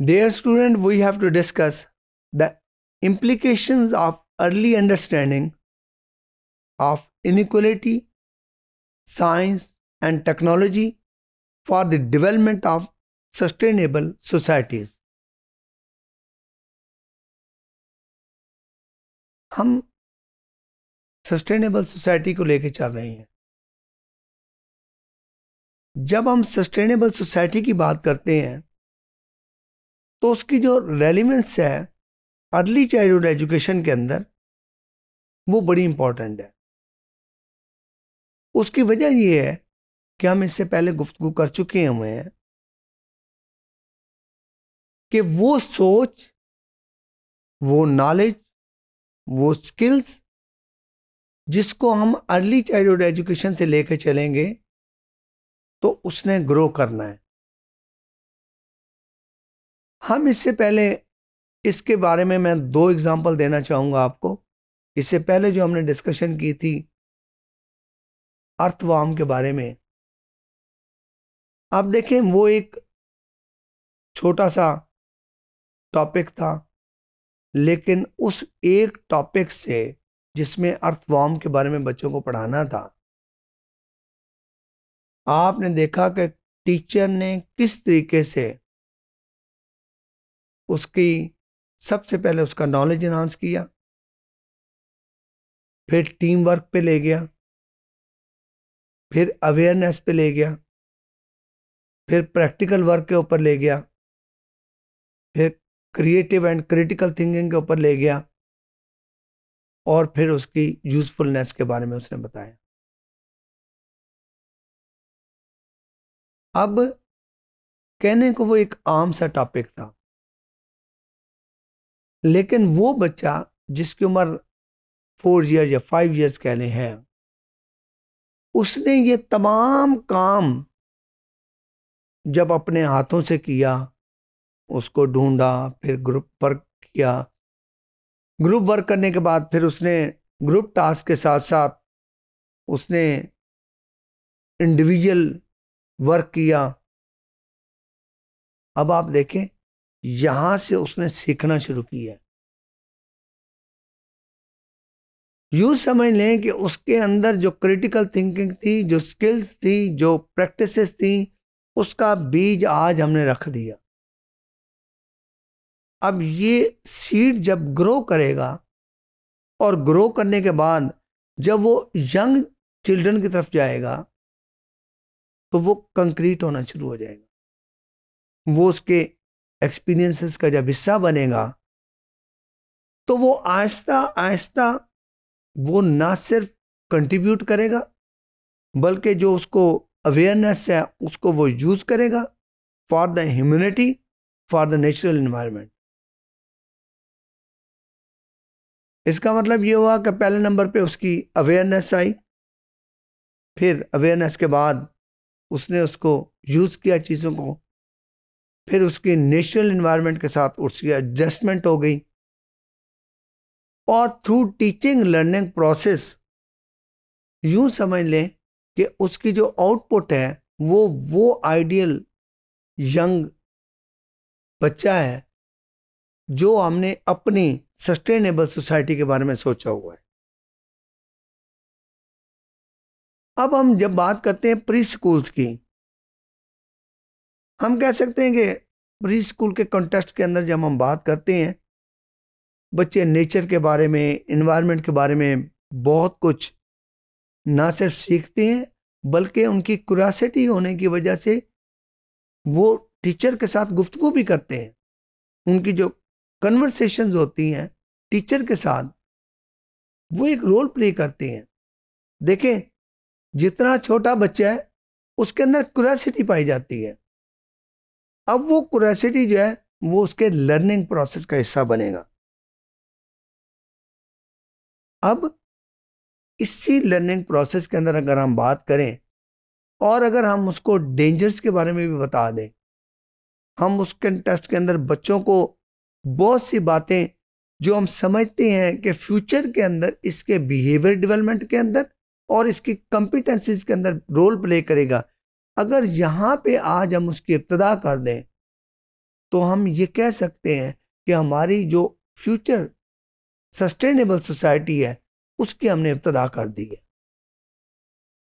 Dear student, we have to discuss the implications of early understanding of inequality, science, and technology for the development of sustainable societies. हम sustainable society को लेके चल रहे हैं जब हम सस्टेनेबल सोसाइटी की बात करते हैं तो उसकी जो रेलिवेंस है अर्ली चाइल्डहुड एजुकेशन के अंदर वो बड़ी इम्पॉर्टेंट है उसकी वजह यह है कि हम इससे पहले गुफ्तु कर चुके हुए हैं कि वो सोच वो नॉलेज वो स्किल्स जिसको हम अर्ली चाइल्डहुड एजुकेशन से लेकर चलेंगे तो उसने ग्रो करना है हम इससे पहले इसके बारे में मैं दो एग्जांपल देना चाहूँगा आपको इससे पहले जो हमने डिस्कशन की थी अर्थवाम के बारे में आप देखें वो एक छोटा सा टॉपिक था लेकिन उस एक टॉपिक से जिसमें अर्थवाम के बारे में बच्चों को पढ़ाना था आपने देखा कि टीचर ने किस तरीके से उसकी सबसे पहले उसका नॉलेज इन्हांस किया फिर टीम वर्क पे ले गया फिर अवेयरनेस पे ले गया फिर प्रैक्टिकल वर्क के ऊपर ले गया फिर क्रिएटिव एंड क्रिटिकल थिंकिंग के ऊपर ले गया और फिर उसकी यूजफुलनेस के बारे में उसने बताया अब कहने को वो एक आम सा टॉपिक था लेकिन वो बच्चा जिसकी उम्र फोर ईयर या फाइव ईयर्स कह लें है उसने ये तमाम काम जब अपने हाथों से किया उसको ढूंढा फिर ग्रुप वर्क किया ग्रुप वर्क करने के बाद फिर उसने ग्रुप टास्क के साथ साथ उसने इंडिविजुअल वर्क किया अब आप देखें यहां से उसने सीखना शुरू किया यू समझ लें कि उसके अंदर जो क्रिटिकल थिंकिंग थी जो स्किल्स थी जो प्रैक्टिसेस थी उसका बीज आज हमने रख दिया अब ये सीड जब ग्रो करेगा और ग्रो करने के बाद जब वो यंग चिल्ड्रन की तरफ जाएगा तो वो कंक्रीट होना शुरू हो जाएगा वो उसके एक्सपीरियंसेस का जब हिस्सा बनेगा तो वो आहिस्ता आहिस्ता वो ना सिर्फ कंट्रीब्यूट करेगा बल्कि जो उसको अवेयरनेस है उसको वो यूज़ करेगा for the humanity for the natural environment इसका मतलब ये हुआ कि पहले नंबर पे उसकी अवेयरनेस आई फिर अवेयरनेस के बाद उसने उसको यूज़ किया चीज़ों को फिर उसकी नेचुरल इन्वायरमेंट के साथ उसकी एडजस्टमेंट हो गई और थ्रू टीचिंग लर्निंग प्रोसेस यूं समझ लें कि उसकी जो आउटपुट है वो वो आइडियल यंग बच्चा है जो हमने अपनी सस्टेनेबल सोसाइटी के बारे में सोचा हुआ है अब हम जब बात करते हैं प्री स्कूल्स की हम कह सकते हैं कि प्री स्कूल के कॉन्टेस्ट के अंदर जब हम बात करते हैं बच्चे नेचर के बारे में इन्वायरमेंट के बारे में बहुत कुछ ना सिर्फ सीखते हैं बल्कि उनकी क्यूरासिटी होने की वजह से वो टीचर के साथ गुफ्तु भी करते हैं उनकी जो कन्वर्सेशन होती हैं टीचर के साथ वो एक रोल प्ले करते हैं देखें जितना छोटा बच्चा है उसके अंदर क्यूरासिटी पाई जाती है अब वो क्रैसिटी जो है वो उसके लर्निंग प्रोसेस का हिस्सा बनेगा अब इसी लर्निंग प्रोसेस के अंदर अगर हम बात करें और अगर हम उसको डेंजर्स के बारे में भी बता दें हम उसके टेस्ट के अंदर बच्चों को बहुत सी बातें जो हम समझते हैं कि फ्यूचर के अंदर इसके बिहेवियर डेवलपमेंट के अंदर और इसकी कॉम्पिटेंसीज के अंदर रोल प्ले करेगा अगर यहाँ पे आज हम उसकी इब्तदा कर दें तो हम ये कह सकते हैं कि हमारी जो फ्यूचर सस्टेनेबल सोसाइटी है उसकी हमने इब्तदा कर दी है